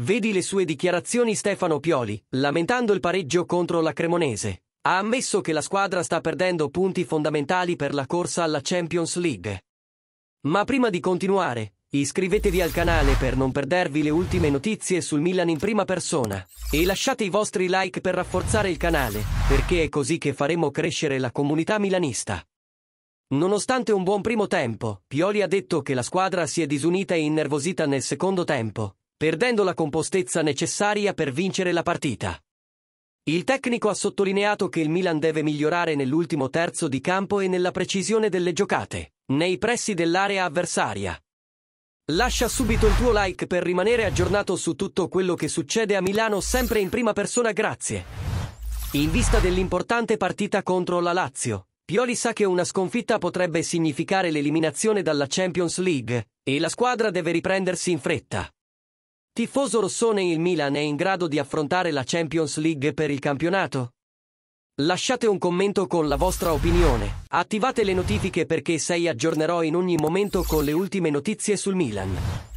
Vedi le sue dichiarazioni Stefano Pioli, lamentando il pareggio contro la Cremonese. Ha ammesso che la squadra sta perdendo punti fondamentali per la corsa alla Champions League. Ma prima di continuare, iscrivetevi al canale per non perdervi le ultime notizie sul Milan in prima persona e lasciate i vostri like per rafforzare il canale, perché è così che faremo crescere la comunità milanista. Nonostante un buon primo tempo, Pioli ha detto che la squadra si è disunita e innervosita nel secondo tempo, perdendo la compostezza necessaria per vincere la partita. Il tecnico ha sottolineato che il Milan deve migliorare nell'ultimo terzo di campo e nella precisione delle giocate, nei pressi dell'area avversaria. Lascia subito il tuo like per rimanere aggiornato su tutto quello che succede a Milano sempre in prima persona grazie. In vista dell'importante partita contro la Lazio, Pioli sa che una sconfitta potrebbe significare l'eliminazione dalla Champions League e la squadra deve riprendersi in fretta. Tifoso rossone il Milan è in grado di affrontare la Champions League per il campionato? Lasciate un commento con la vostra opinione, attivate le notifiche perché 6 aggiornerò in ogni momento con le ultime notizie sul Milan.